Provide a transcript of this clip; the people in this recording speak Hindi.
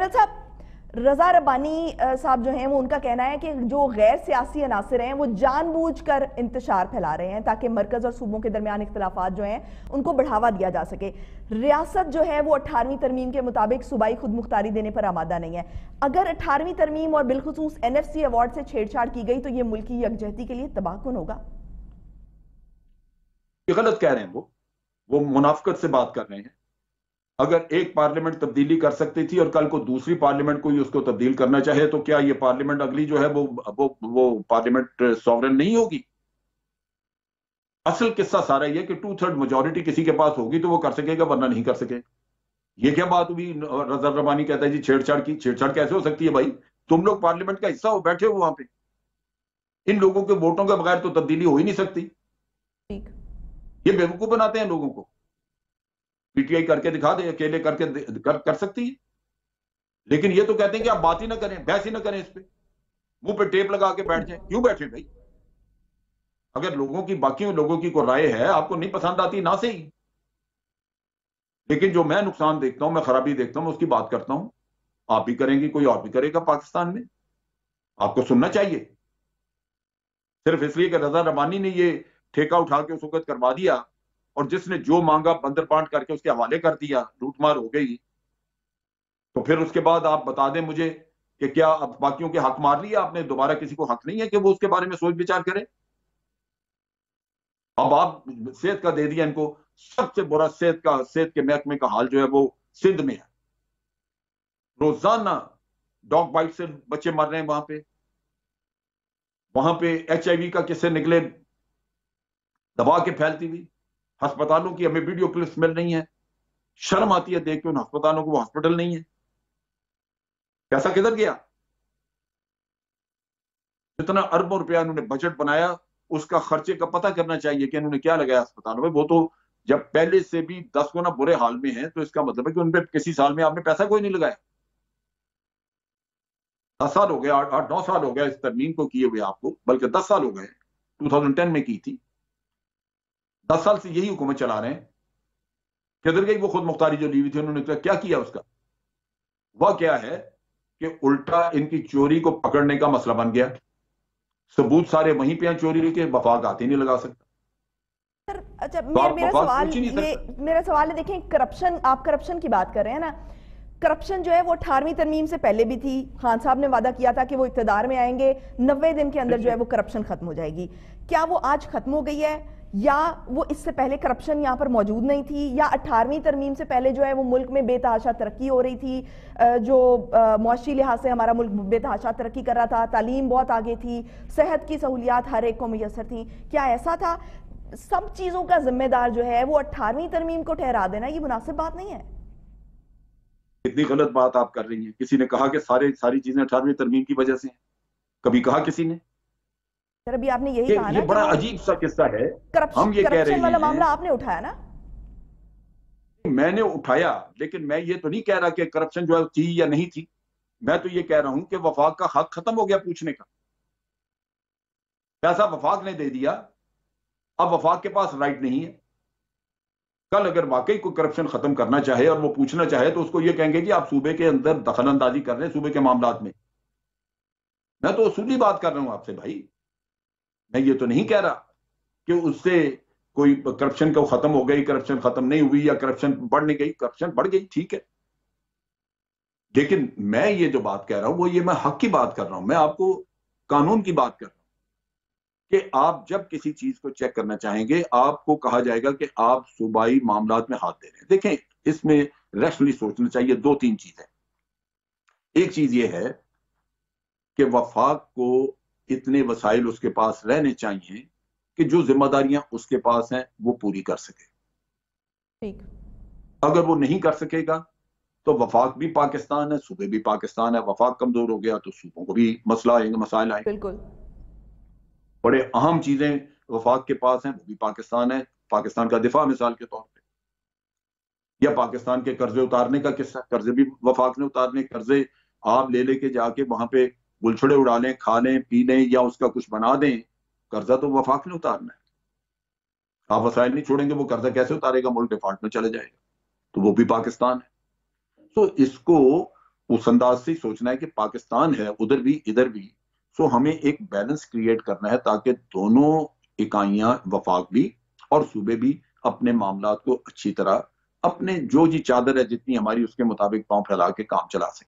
साहब रजा रबानी साहब जो हैं वो उनका कहना है कि जो गैर सियासी अनासर हैं वो जानबूझ कर इंतजार फैला रहे हैं ताकि मरकज़ और सूबों के दरमियान इख्तलाफा जो हैं उनको बढ़ावा दिया जा सके रियासत जो है वो अठारहवीं तरमीम के मुताबिक सूबाई खुद मुख्तारी देने पर आमादा नहीं है अगर अठारहवीं तरमीम और बिलखसूस एन एफ सी अवार्ड से छेड़छाड़ की गई तो ये मुल्क यकजहती के लिए तबाहकुन होगा गलत कह रहे हैं वो वो मुनाफ्त से बात कर रहे हैं अगर एक पार्लियामेंट तब्दीली कर सकती थी और कल को दूसरी पार्लियामेंट ही उसको तब्दील करना चाहे तो क्या ये पार्लियामेंट अगली जो है वो वो वो पार्लियामेंट सॉवरन नहीं होगी असल किस्सा सारा ये कि टू थर्ड मेजोरिटी किसी के पास होगी तो वो कर सकेगा वरना नहीं कर सके ये क्या बात हुई रजा रबानी कहता है जी छेड़छाड़ की छेड़छाड़ कैसे हो सकती है भाई तुम लोग पार्लियामेंट का हिस्सा हो बैठे हो वहां पे इन लोगों के वोटों के बगैर तो तब्दीली हो ही नहीं सकती ये बेवकूफ बनाते हैं लोगों को पीटीआई करके दिखा दे अकेले करके कर, कर सकती है लेकिन ये तो कहते हैं कि आप बात ही ना करें बहस ही ना करें इस पर मुंह पे टेप लगा के बैठ जाए क्यों बैठे भाई अगर लोगों की बाकी लोगों की को राय है आपको नहीं पसंद आती ना सही लेकिन जो मैं नुकसान देखता हूं मैं खराबी देखता हूं मैं उसकी बात करता हूं आप भी करेंगे कोई और भी करेगा पाकिस्तान में आपको सुनना चाहिए सिर्फ इसलिए कि रजा रबानी ने ये ठेका उठा के उस वक्त करवा दिया और जिसने जो मांगा बंदर बांट करके उसके हवाले कर दिया लूटमार हो गई तो फिर उसके बाद आप बता दें मुझे कि क्या अब बाकियों के हक मार लिया आपने दोबारा किसी को हक नहीं है कि वो उसके बारे में सोच विचार करे अब आप सेहत का दे दिया इनको सबसे बुरा सेहत का सेहत के महकमे का हाल जो है वो सिंध में है रोजाना डॉग बाइट से बच्चे मर रहे हैं वहां पे वहां पे एच का किस्से निकले दबा के फैलती हुई अस्पतालों की हमें वीडियो क्लिप्स मिल रही हैं शर्म आती है देख के उन अस्पतालों को वो हॉस्पिटल नहीं है पैसा किधर गया जितना अरबों रुपया उन्होंने बजट बनाया उसका खर्चे का पता करना चाहिए कि उन्होंने क्या लगाया अस्पतालों में वो तो जब पहले से भी दस गुना बुरे हाल में है तो इसका मतलब है कि उनपे किसी साल में आपने पैसा कोई नहीं लगाया दस साल हो गया आठ आठ नौ साल हो गया इस तरमीम को किए हुए आपको बल्कि दस साल हो गए 2010 में की थी दस साल से यही हुकूमत चला रहे हैं किधर गई वो खुद मुख्तारी जो ली हुई थी उन्होंने क्या किया उसका वह क्या है कि उल्टा इनकी चोरी को पकड़ने का मसला बन गया सबूत सारे वहीं पे हैं चोरी के वफाक आते नहीं लगा सकता अच्छा तो मेर, मेरा सवाल ये मेरा सवाल है देखें करप्शन आप करप्शन की बात कर रहे हैं ना करप्शन जो है वो अठारहवीं तरमीम से पहले भी थी खान साहब ने वादा किया था कि वो इकतदार में आएंगे नब्बे दिन के अंदर जो है वो करप्शन खत्म हो जाएगी क्या वो आज खत्म हो गई है या वो इससे पहले करप्शन यहाँ पर मौजूद नहीं थी या अठारहवीं तरमीम से पहले जो है वो मुल्क में बेतहाशा तरक्की हो रही थी जो मुशी लिहाज से हमारा मुल्क बेतहाशा तरक्की कर रहा था तालीम बहुत आगे थी सेहत की सहूलियात हर एक को मैसर थी क्या ऐसा था सब चीज़ों का जिम्मेदार जो है वो अठारहवीं तरमीम को ठहरा देना ये मुनासिब बात नहीं है इतनी गलत बात आप कर रही हैं किसी ने कहा कि सारे सारी चीज़ें अठारहवीं तरमीम की वजह से हैं कभी कहा किसी ने सर अभी आपने यही कहा ये ना बड़ा अजीब सा किस्सा है हम ये कह रहे हैं मामला आपने उठाया ना मैंने उठाया लेकिन मैं ये तो नहीं कह रहा कि करप्शन जो है थी या नहीं थी मैं तो ये कह रहा हूं कि वफाक का हक खत्म हो गया पूछने का पैसा वफाक ने दे दिया अब वफाक के पास राइट नहीं है कल अगर वाकई को करप्शन खत्म करना चाहे और वो पूछना चाहे तो उसको ये कहेंगे कि आप सूबे के अंदर दखल अंदाजी कर रहे हैं सूबे के मामला में मैं तो असूली बात कर रहा हूं आपसे भाई मैं ये तो नहीं कह रहा कि उससे कोई करप्शन को खत्म हो गई करप्शन खत्म नहीं हुई या करप्शन बढ़ नहीं गई करप्शन बढ़ गई ठीक है लेकिन मैं ये जो बात कह रहा हूं वो ये मैं हक की बात कर रहा हूं मैं आपको कानून की बात कर रहा हूं कि आप जब किसी चीज को चेक करना चाहेंगे आपको कहा जाएगा कि आप सूबाई मामला में हाथ दे रहे हैं देखें इसमें रैशनली सोचना चाहिए दो तीन चीजें एक चीज ये है कि वफाक को इतने वसाइल उसके पास रहने चाहिए कि जो जिम्मेदारियां उसके पास हैं वो पूरी कर सके ठीक अगर वो नहीं कर सकेगा तो वफाक भी पाकिस्तान है सूबे भी पाकिस्तान है वफाक कमजोर हो गया तो सूबों को भी मसला आएंगे मसाइल आएंगे बिल्कुल बड़े अहम चीजें वफाक के पास हैं वो भी पाकिस्तान है पाकिस्तान का दिफा मिसाल के तौर पर या पाकिस्तान के कर्जे उतारने का किस्सा कर्जे भी वफाक ने उतारने कर्जे आप ले लेके जाके वहां पे बुलछड़े उड़ाने खाने पीने या उसका कुछ बना दें कर्जा तो वफाक ने उतारना है आप वसाइल नहीं छोड़ेंगे वो कर्जा कैसे उतारेगा मुल्क डिफॉल्ट में चले जाएगा तो वो भी पाकिस्तान है तो इसको उस अंदाज से सोचना है कि पाकिस्तान है उधर भी इधर भी सो तो हमें एक बैलेंस क्रिएट करना है ताकि दोनों इकाइयां वफाक भी और सूबे भी अपने मामला को अच्छी तरह अपने जो जी चादर है जितनी हमारी उसके मुताबिक पांव फैला के काम चला सके